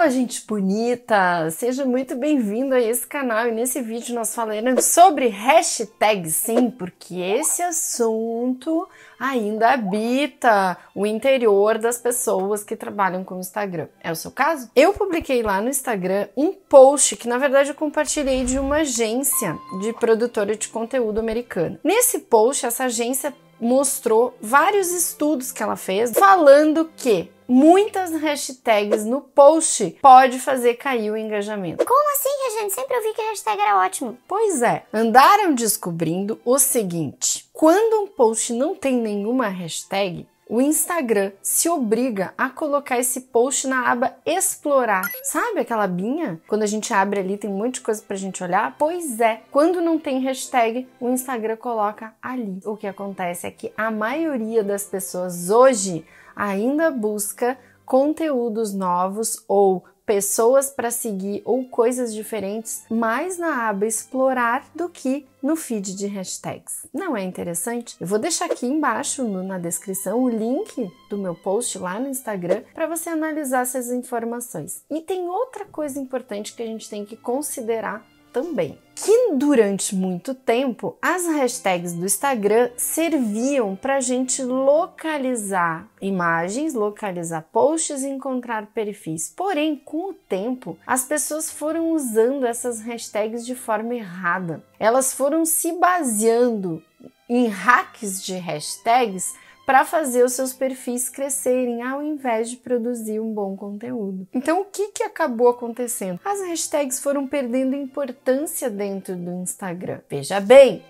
Fala, gente bonita! Seja muito bem-vindo a esse canal e nesse vídeo nós falaremos sobre hashtags, sim, porque esse assunto ainda habita o interior das pessoas que trabalham com o Instagram. É o seu caso? Eu publiquei lá no Instagram um post que, na verdade, eu compartilhei de uma agência de produtora de conteúdo americana. Nesse post, essa agência mostrou vários estudos que ela fez falando que muitas hashtags no post pode fazer cair o engajamento. Como assim, gente Sempre ouvi que hashtag era ótimo. Pois é, andaram descobrindo o seguinte: quando um post não tem nenhuma hashtag, o Instagram se obriga a colocar esse post na aba explorar. Sabe aquela abinha? Quando a gente abre ali tem um monte de coisa pra gente olhar? Pois é, quando não tem hashtag, o Instagram coloca ali. O que acontece é que a maioria das pessoas hoje ainda busca conteúdos novos ou pessoas para seguir ou coisas diferentes mais na aba explorar do que no feed de hashtags. Não é interessante? Eu vou deixar aqui embaixo no, na descrição o link do meu post lá no Instagram para você analisar essas informações. E tem outra coisa importante que a gente tem que considerar também que durante muito tempo as hashtags do Instagram serviam para a gente localizar imagens, localizar posts e encontrar perfis. Porém, com o tempo, as pessoas foram usando essas hashtags de forma errada. Elas foram se baseando em hacks de hashtags para fazer os seus perfis crescerem ao invés de produzir um bom conteúdo. Então, o que, que acabou acontecendo? As hashtags foram perdendo importância dentro do Instagram. Veja bem!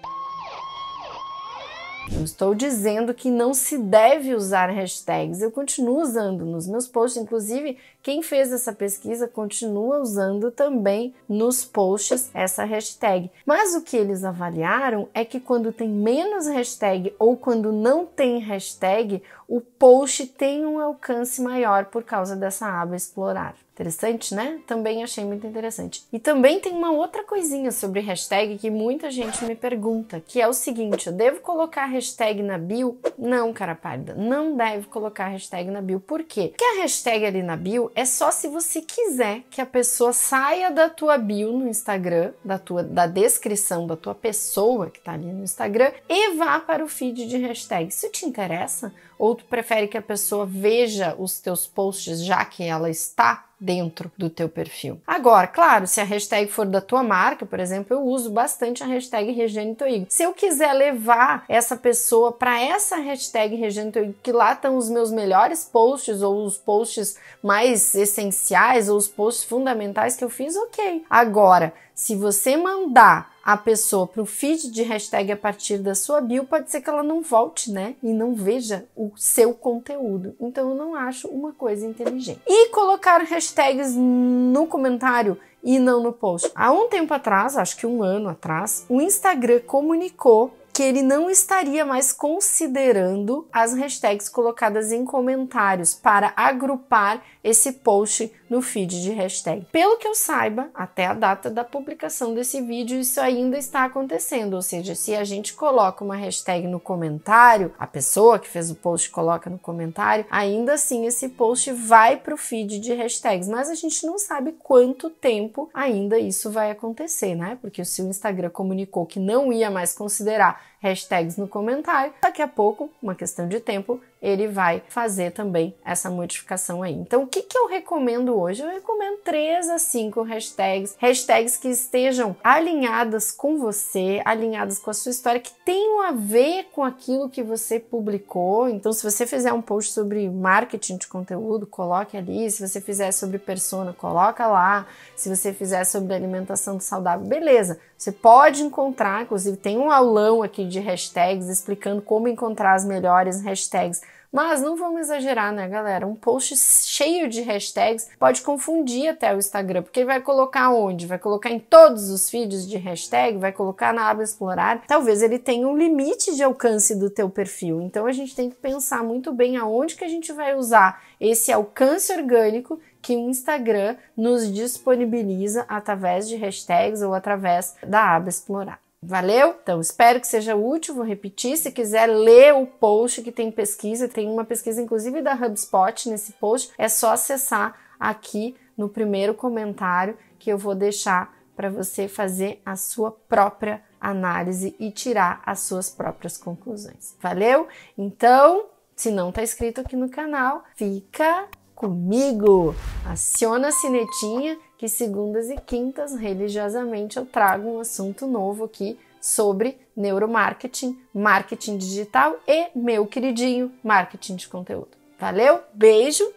Eu estou dizendo que não se deve usar hashtags, eu continuo usando nos meus posts, inclusive quem fez essa pesquisa continua usando também nos posts essa hashtag. Mas o que eles avaliaram é que quando tem menos hashtag ou quando não tem hashtag, o post tem um alcance maior por causa dessa aba explorar. Interessante, né? Também achei muito interessante. E também tem uma outra coisinha sobre hashtag que muita gente me pergunta, que é o seguinte, eu devo colocar hashtag hashtag na bio? Não, cara parda não deve colocar hashtag na bio. Por quê? Porque a hashtag ali na bio é só se você quiser que a pessoa saia da tua bio no Instagram, da tua da descrição da tua pessoa que tá ali no Instagram e vá para o feed de hashtag. se te interessa? Ou tu prefere que a pessoa veja os teus posts já que ela está dentro do teu perfil. Agora, claro, se a hashtag for da tua marca, por exemplo, eu uso bastante a hashtag Regiane Toigo. Se eu quiser levar essa pessoa para essa hashtag Regiane Toigo, que lá estão os meus melhores posts ou os posts mais essenciais ou os posts fundamentais que eu fiz, ok. Agora, se você mandar a pessoa para o feed de hashtag a partir da sua bio, pode ser que ela não volte, né? E não veja o seu conteúdo. Então eu não acho uma coisa inteligente. E colocar hashtags no comentário e não no post. Há um tempo atrás, acho que um ano atrás, o Instagram comunicou que ele não estaria mais considerando as hashtags colocadas em comentários para agrupar esse post no feed de hashtag. Pelo que eu saiba, até a data da publicação desse vídeo, isso ainda está acontecendo, ou seja, se a gente coloca uma hashtag no comentário, a pessoa que fez o post coloca no comentário, ainda assim esse post vai para o feed de hashtags, mas a gente não sabe quanto tempo ainda isso vai acontecer, né? Porque se o Instagram comunicou que não ia mais considerar hashtags no comentário. Daqui a pouco, uma questão de tempo, ele vai fazer também essa modificação aí. Então, o que, que eu recomendo hoje? Eu recomendo 3 a 5 hashtags, hashtags que estejam alinhadas com você, alinhadas com a sua história, que tenham a ver com aquilo que você publicou. Então, se você fizer um post sobre marketing de conteúdo, coloque ali. Se você fizer sobre persona, coloca lá. Se você fizer sobre alimentação saudável, beleza. Você pode encontrar, inclusive tem um aulão aqui de hashtags, explicando como encontrar as melhores hashtags. Mas não vamos exagerar, né, galera? Um post cheio de hashtags pode confundir até o Instagram, porque ele vai colocar onde? Vai colocar em todos os feeds de hashtag, vai colocar na aba explorar. Talvez ele tenha um limite de alcance do teu perfil. Então a gente tem que pensar muito bem aonde que a gente vai usar esse alcance orgânico que o Instagram nos disponibiliza através de hashtags ou através da aba explorar. Valeu? Então, espero que seja útil. Vou repetir. Se quiser ler o post que tem pesquisa, tem uma pesquisa inclusive da HubSpot nesse post, é só acessar aqui no primeiro comentário que eu vou deixar para você fazer a sua própria análise e tirar as suas próprias conclusões. Valeu? Então, se não está inscrito aqui no canal, fica comigo. Aciona a sinetinha que segundas e quintas religiosamente eu trago um assunto novo aqui sobre neuromarketing, marketing digital e meu queridinho marketing de conteúdo. Valeu, beijo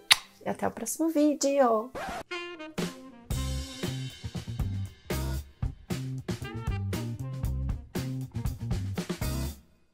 e até o próximo vídeo.